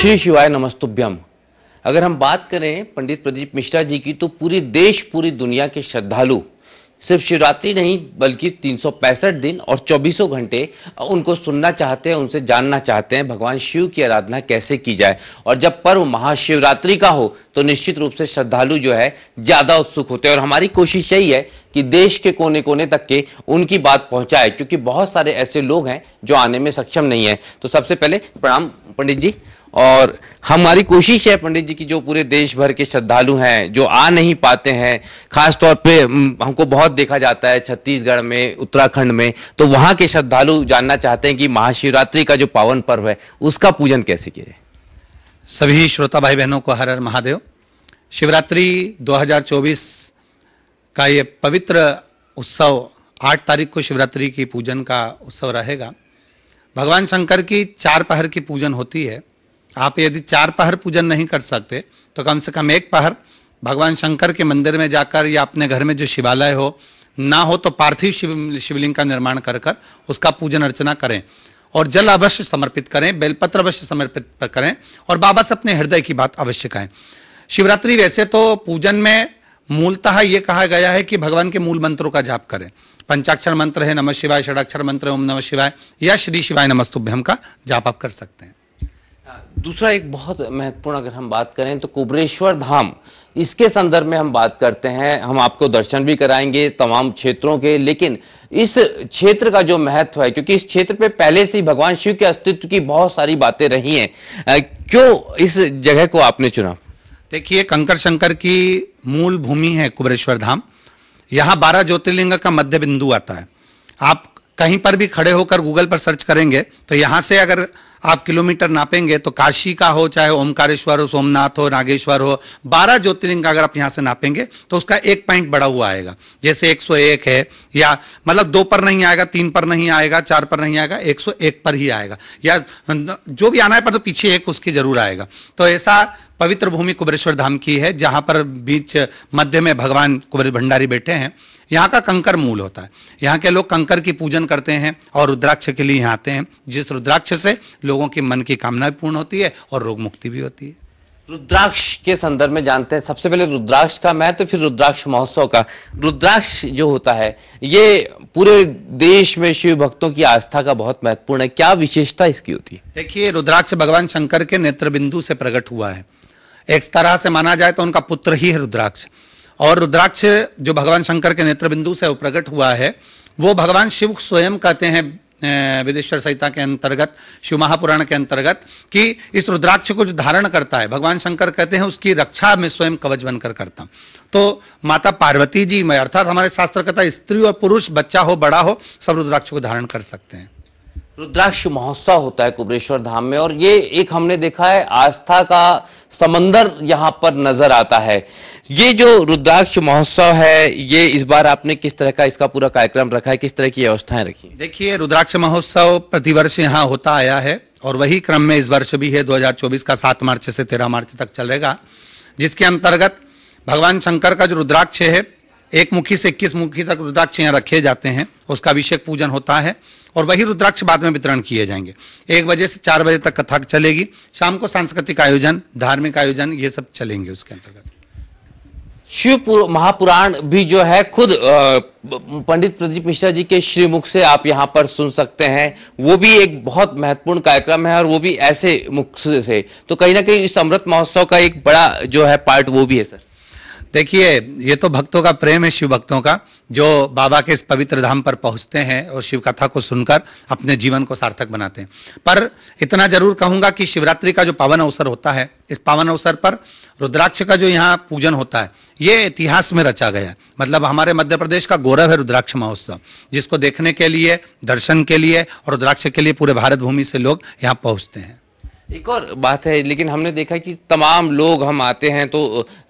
श्री शिवाय नमस्तुभ्यम अगर हम बात करें पंडित प्रदीप मिश्रा जी की तो पूरी देश पूरी दुनिया के श्रद्धालु सिर्फ शिवरात्रि नहीं बल्कि तीन दिन और चौबीसों घंटे उनको सुनना चाहते हैं उनसे जानना चाहते हैं भगवान शिव की आराधना कैसे की जाए और जब पर्व महाशिवरात्रि का हो तो निश्चित रूप से श्रद्धालु जो है ज़्यादा उत्सुक होते हैं और हमारी कोशिश यही है कि देश के कोने कोने तक के उनकी बात पहुंचाए क्योंकि बहुत सारे ऐसे लोग हैं जो आने में सक्षम नहीं है तो सबसे पहले प्रणाम पंडित जी और हमारी कोशिश है पंडित जी की जो पूरे देश भर के श्रद्धालु हैं जो आ नहीं पाते हैं खास तौर पे हमको बहुत देखा जाता है छत्तीसगढ़ में उत्तराखंड में तो वहाँ के श्रद्धालु जानना चाहते हैं कि महाशिवरात्रि का जो पावन पर्व है उसका पूजन कैसे किया जाए सभी श्रोता भाई बहनों को हर हर महादेव शिवरात्रि 2024 का ये पवित्र उत्सव आठ तारीख को शिवरात्रि की पूजन का उत्सव रहेगा भगवान शंकर की चार पहर की पूजन होती है आप यदि चार पहर पूजन नहीं कर सकते तो कम से कम एक पहर भगवान शंकर के मंदिर में जाकर या अपने घर में जो शिवालय हो ना हो तो पार्थिव शिव शिवलिंग का निर्माण कर कर उसका पूजन अर्चना करें और जल अवश्य समर्पित करें बेलपत्र अवश्य समर्पित करें और बाबा से अपने हृदय की बात अवश्य कहें शिवरात्रि वैसे तो पूजन में मूलतः ये कहा गया है कि भगवान के मूल मंत्रों का जाप करें पंचाक्षर मंत्र है नमः शिवाय षडाक्षर मंत्र है ओम नमः शिवाय या श्री शिवाय नमस्तुभ्यम का जाप आप कर सकते हैं दूसरा एक बहुत महत्वपूर्ण अगर हम बात करें तो कुबरेश्वर धाम इसके संदर्भ में हम बात करते हैं हम आपको दर्शन भी कराएंगे तमाम क्षेत्रों के लेकिन इस क्षेत्र का जो महत्व है क्योंकि इस क्षेत्र पे पहले से ही भगवान शिव के अस्तित्व की बहुत सारी बातें रही हैं क्यों इस जगह को आपने चुना देखिए कंकर शंकर की मूल भूमि है कुबरेश्वर धाम यहाँ बारह ज्योतिर्लिंग का मध्य बिंदु आता है आप कहीं पर भी खड़े होकर गूगल पर सर्च करेंगे तो यहाँ से अगर आप किलोमीटर नापेंगे तो काशी का हो चाहे ओमकारेश्वर हो सोमनाथ हो नागेश्वर हो बारह ज्योतिर्लिंग का अगर आप यहाँ से नापेंगे तो उसका एक पॉइंट बड़ा हुआ आएगा जैसे 101 है या मतलब दो पर नहीं आएगा तीन पर नहीं आएगा चार पर नहीं आएगा 101 पर ही आएगा या जो भी आना है पर तो पीछे एक उसकी जरूर आएगा तो ऐसा पवित्र भूमि कुबरेश्वर धाम की है जहाँ पर बीच मध्य में भगवान कुबेर भंडारी बैठे हैं यहाँ का कंकर मूल होता है यहाँ के लोग कंकर की पूजन करते हैं और रुद्राक्ष के लिए यहाँ आते हैं जिस रुद्राक्ष से लोगों की मन की कामना पूर्ण होती है और रोग मुक्ति भी होती है रुद्राक्ष के संदर्भ में जानते हैं सबसे पहले रुद्राक्ष का मैं तो फिर रुद्राक्ष महोत्सव का रुद्राक्ष जो होता है ये पूरे देश में शिव भक्तों की आस्था का बहुत महत्वपूर्ण है क्या विशेषता इसकी होती है देखिए रुद्राक्ष भगवान शंकर के नेत्र बिंदु से प्रकट हुआ है एक तरह से माना जाए तो उनका पुत्र ही है रुद्राक्ष और रुद्राक्ष जो भगवान शंकर के नेत्र बिंदु से प्रकट हुआ है वो भगवान शिव स्वयं कहते हैं विदेश्वर संहिता के अंतर्गत शिव महापुराण के अंतर्गत कि इस रुद्राक्ष को जो धारण करता है भगवान शंकर कहते हैं उसकी रक्षा में स्वयं कवच बनकर करता हूँ तो माता पार्वती जी में अर्थात हमारे शास्त्र कहता है स्त्री और पुरुष बच्चा हो बड़ा हो सब रुद्राक्ष को धारण कर सकते हैं रुद्राक्ष महोत्सव होता है कुबरेश्वर धाम में और ये एक हमने देखा है आस्था का समंदर यहाँ पर नजर आता है ये जो रुद्राक्ष महोत्सव है ये इस बार आपने किस तरह का इसका पूरा कार्यक्रम रखा है किस तरह की व्यवस्थाएं रखी देखिए रुद्राक्ष महोत्सव प्रतिवर्ष यहाँ होता आया है और वही क्रम में इस वर्ष भी है दो का सात मार्च से तेरह मार्च तक चलेगा जिसके अंतर्गत भगवान शंकर का जो रुद्राक्ष है एक मुखी से इक्कीस मुखी तक रुद्राक्ष यहाँ रखे जाते हैं उसका अभिषेक पूजन होता है और वही रुद्राक्ष बाद में वितरण किए जाएंगे एक बजे से चार बजे तक कथा चलेगी शाम को सांस्कृतिक आयोजन धार्मिक आयोजन ये सब चलेंगे उसके अंतर्गत शिव महापुराण भी जो है खुद पंडित प्रदीप मिश्रा जी के श्रीमुख से आप यहाँ पर सुन सकते हैं वो भी एक बहुत महत्वपूर्ण कार्यक्रम है और वो भी ऐसे मुख से तो कहीं ना कहीं इस अमृत महोत्सव का एक बड़ा जो है पार्ट वो भी है सर देखिए ये तो भक्तों का प्रेम है शिव भक्तों का जो बाबा के इस पवित्र धाम पर पहुंचते हैं और शिव कथा को सुनकर अपने जीवन को सार्थक बनाते हैं पर इतना जरूर कहूंगा कि शिवरात्रि का जो पावन अवसर होता है इस पावन अवसर पर रुद्राक्ष का जो यहाँ पूजन होता है ये इतिहास में रचा गया मतलब हमारे मध्य प्रदेश का गौरव है रुद्राक्ष महोत्सव जिसको देखने के लिए दर्शन के लिए और रुद्राक्ष के लिए पूरे भारत भूमि से लोग यहाँ पहुँचते हैं एक और बात है लेकिन हमने देखा कि तमाम लोग हम आते हैं तो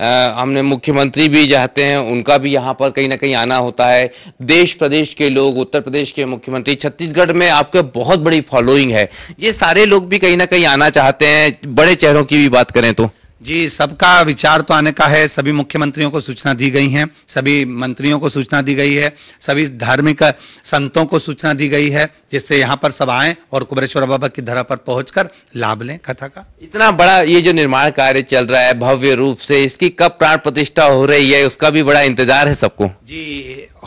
आ, हमने मुख्यमंत्री भी जाते हैं उनका भी यहाँ पर कहीं ना कहीं आना होता है देश प्रदेश के लोग उत्तर प्रदेश के मुख्यमंत्री छत्तीसगढ़ में आपके बहुत बड़ी फॉलोइंग है ये सारे लोग भी कहीं ना कहीं आना चाहते हैं बड़े चेहरों की भी बात करें तो जी सबका विचार तो आने का है सभी मुख्यमंत्रियों को सूचना दी गई है सभी मंत्रियों को सूचना दी गई है सभी धार्मिक संतों को सूचना दी गई है जिससे यहाँ पर सब आए और कुबरेश्वर बाबा की धरा पर पहुंचकर लाभ लें कथा का इतना बड़ा ये जो निर्माण कार्य चल रहा है भव्य रूप से इसकी कब प्राण प्रतिष्ठा हो रही है उसका भी बड़ा इंतजार है सबको जी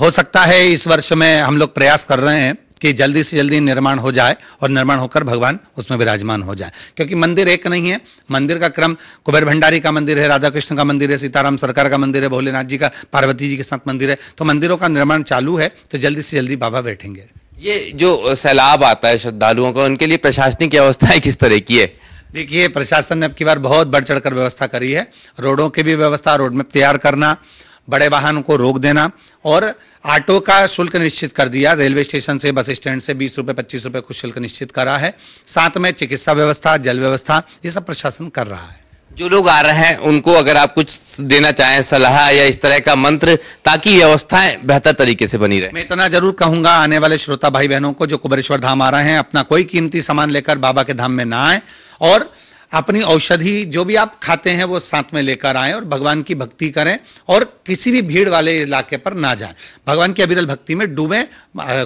हो सकता है इस वर्ष में हम लोग प्रयास कर रहे हैं कि जल्दी से जल्दी निर्माण हो जाए और निर्माण होकर भगवान उसमें विराजमान हो जाए क्योंकि मंदिर एक नहीं है मंदिर का क्रम कुबेर भंडारी का मंदिर है राधा कृष्ण का मंदिर है सीताराम सरकार का मंदिर है भोलेनाथ जी का पार्वती जी के साथ मंदिर है तो मंदिरों का निर्माण चालू है तो जल्दी से जल्दी बाबा बैठेंगे ये जो सैलाब आता है श्रद्धालुओं का उनके लिए प्रशासनिक व्यवस्था किस तरह की है देखिए प्रशासन ने अब की बार बहुत बढ़ चढ़ कर व्यवस्था करी है रोडों की भी व्यवस्था रोड मैप तैयार करना बड़े वाहन को रोक देना और ऑटो का शुल्क निश्चित कर दिया रेलवे स्टेशन से बस स्टैंड से बीस रुपये पच्चीस रुपये कुछ शुल्क निश्चित करा है साथ में चिकित्सा व्यवस्था जल व्यवस्था ये सब प्रशासन कर रहा है जो लोग आ रहे हैं उनको अगर आप कुछ देना चाहें सलाह या इस तरह का मंत्र ताकि व्यवस्थाएं बेहतर तरीके से बनी रहे मैं इतना जरूर कहूंगा आने वाले श्रोता भाई बहनों को जो कुबरेश्वर धाम आ रहे हैं अपना कोई कीमती सामान लेकर बाबा के धाम में ना आए और अपनी औषधि जो भी आप खाते हैं वो साथ में लेकर आएं और भगवान की भक्ति करें और किसी भी भीड़ वाले इलाके पर ना जाएं भगवान की अविरल भक्ति में डूबें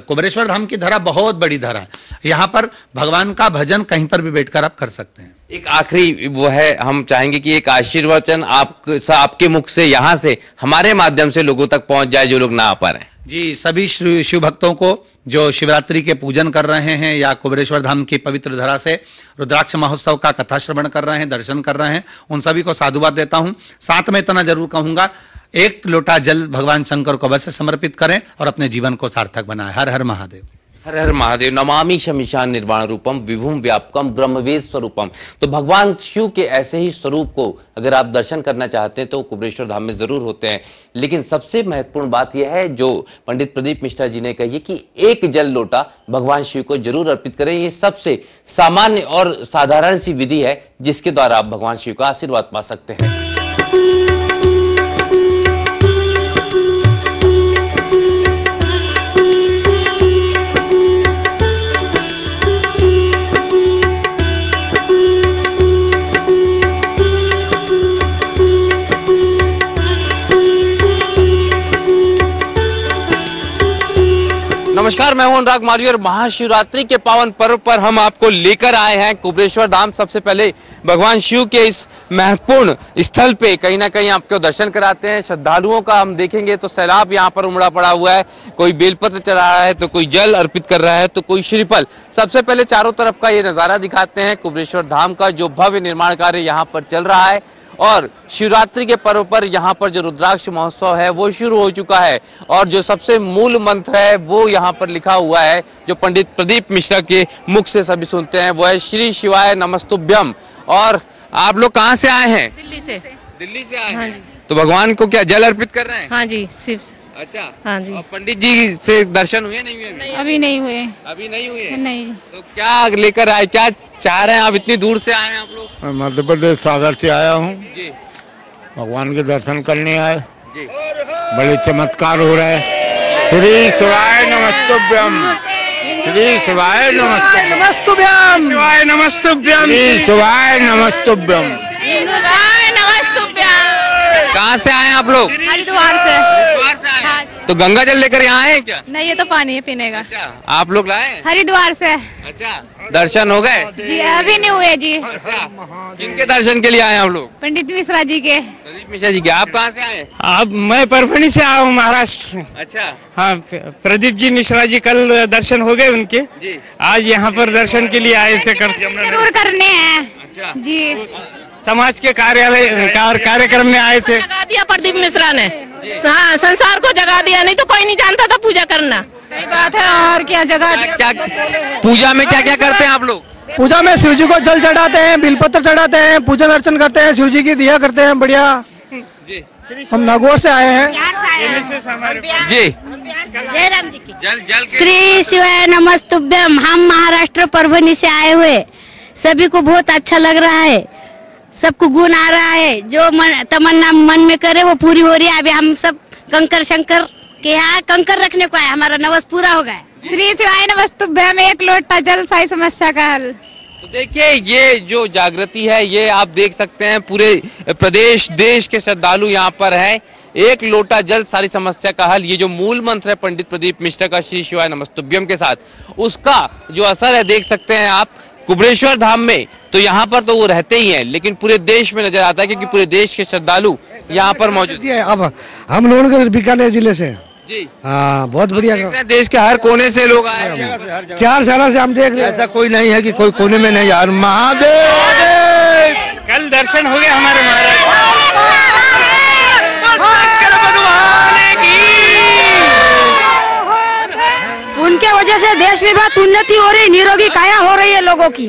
कुबरेश्वर धाम की धरा बहुत बड़ी धरा है यहाँ पर भगवान का भजन कहीं पर भी बैठकर आप कर सकते हैं एक आखिरी वो है हम चाहेंगे कि एक आशीर्वचन आप आपके मुख से यहाँ से हमारे माध्यम से लोगों तक पहुँच जाए जो लोग ना आ पा रहे हैं जी सभी शिव भक्तों को जो शिवरात्रि के पूजन कर रहे हैं या कुबरेश्वर धाम की पवित्र धरा से रुद्राक्ष महोत्सव का कथा श्रवण कर रहे हैं दर्शन कर रहे हैं उन सभी को साधुवाद देता हूँ साथ में इतना जरूर कहूंगा एक लोटा जल भगवान शंकर को अवश्य समर्पित करें और अपने जीवन को सार्थक बनाए हर हर महादेव हर हर महादेव नमामि शमिशान निर्वाण रूपम विभुम व्यापकम ब्रह्मवेद स्वरूपम तो भगवान शिव के ऐसे ही स्वरूप को अगर आप दर्शन करना चाहते हैं तो कुबरेश्वर धाम में ज़रूर होते हैं लेकिन सबसे महत्वपूर्ण बात यह है जो पंडित प्रदीप मिश्रा जी ने कही है कि एक जल लोटा भगवान शिव को जरूर अर्पित करें ये सबसे सामान्य और साधारण सी विधि है जिसके द्वारा आप भगवान शिव का आशीर्वाद पा सकते हैं नमस्कार मैं हूं अनुराग मालवी और महाशिवरात्रि के पावन पर्व पर हम आपको लेकर आए हैं कुबरेश्वर धाम सबसे पहले भगवान शिव के इस महत्वपूर्ण स्थल पे कहीं ना कहीं आपको दर्शन कराते हैं श्रद्धालुओं का हम देखेंगे तो सैलाब यहाँ पर उमड़ा पड़ा हुआ है कोई बेलपत्र चला रहा है तो कोई जल अर्पित कर रहा है तो कोई श्रीफल सबसे पहले चारों तरफ का ये नजारा दिखाते हैं कुबरेश्वर धाम का जो भव्य निर्माण कार्य यहाँ पर चल रहा है और शिवरात्रि के पर्व पर यहाँ पर जो रुद्राक्ष महोत्सव है वो शुरू हो चुका है और जो सबसे मूल मंत्र है वो यहाँ पर लिखा हुआ है जो पंडित प्रदीप मिश्रा के मुख से सभी सुनते हैं वो है श्री शिवाय नमस्तुभ्यम और आप लोग कहाँ से आए हैं दिल्ली से दिल्ली से आए हैं हाँ तो भगवान को क्या जल अर्पित कर रहे हैं हाँ जी शिव अच्छा हाँ जी और पंडित जी से दर्शन हुए नहीं हुए अभी, अभी नहीं हुए अभी नहीं हुए नहीं तो क्या लेकर आए क्या चाह रहे हैं आप इतनी दूर से आए हैं आप लोग मध्य प्रदेश सागर से आया हूँ भगवान के दर्शन करने आए बड़े चमत्कार हो रहे श्री शिवाय नमस्तुभ्यम श्री शिवाय नमस्तुभ्यम शिवाय नमस्तुभ्यम श्री शिवाय नमस्तुभ्यम कहाँ से आए आप लोग हरिद्वार से तो गंगा जल लेकर यहाँ आए क्या नहीं ये तो पानी है पीने का अच्छा आप लोग लाए हरिद्वार से अच्छा दर्शन हो गए जी अभी नहीं हुए जी अच्छा दर्शन के लिए आए आप लोग पंडित मिश्रा जी के पंडित मिश्रा जी के आप कहाँ से आए आप मैं परभणी से आया हूँ महाराष्ट्र से अच्छा हाँ प्रदीप जी मिश्रा जी कल दर्शन हो गए उनके आज यहाँ पर दर्शन के लिए आए थे जरूर करने हैं अच्छा। जी समाज के कार्यालय कार्यक्रम में आए थे दिया प्रदीप मिश्रा ने संसार को जगा दिया नहीं तो कोई नहीं जानता था पूजा करना सही बात है और क्या जगा क्या, पूजा में क्या क्या करते हैं आप लोग पूजा में शिव जी को जल चढ़ाते हैं बिलपत्र चढ़ाते हैं पूजन अर्चन करते हैं शिव जी की दिया करते हैं बढ़िया हम नागौर से आए हैं जी जय राम जी की जल जल श्री शिव नमस्तुभ्यम हम महाराष्ट्र परभनी से आए हुए सभी को बहुत अच्छा लग रहा है सबको गुण आ रहा है जो मन, तमन्ना मन में करे वो पूरी हो रही है अभी हम सब कंकर शंकर के यहाँ कंकर रखने को आया हमारा नवस पूरा हो गया श्री शिवाय नमस्तुभ्यम एक लोटा जल साई समस्या का हल तो देखिए ये जो जागृति है ये आप देख सकते हैं पूरे प्रदेश देश के श्रद्धालु यहाँ पर है एक लोटा जल सारी समस्या का हल ये जो मूल मंत्र है पंडित प्रदीप मिश्रा का श्री शिवाय नमस्तुभ्यम के साथ उसका जो असर है देख सकते हैं आप कुबरेश्वर धाम में तो यहाँ पर तो वो रहते ही हैं लेकिन पूरे देश में नजर आता है क्योंकि पूरे देश के श्रद्धालु यहाँ पर मौजूद है अब हम लोग बीकानेर जिले से हाँ बहुत बढ़िया देश के हर कोने से लोग आए हैं चार साल से हम देख रहे हैं ऐसा कोई नहीं है कि कोई कोने में नहीं यार महादेव कल दर्शन हो गए हमारे महाराज उनके वजह से देश में बहुत उन्नति हो रही निरोगी काया हो रही है लोगों की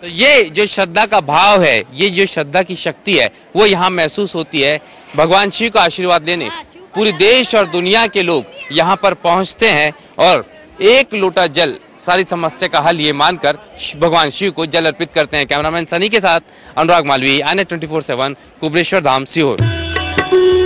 तो ये जो श्रद्धा का भाव है ये जो श्रद्धा की शक्ति है वो यहाँ महसूस होती है भगवान शिव का आशीर्वाद लेने पूरे देश और दुनिया के लोग यहाँ पर पहुँचते हैं और एक लोटा जल सारी समस्या का हल ये मानकर भगवान शिव को जल अर्पित करते हैं कैमरामैन सनी के साथ अनुराग मालवी आने twenty four seven Kubreshwar Dham Sehore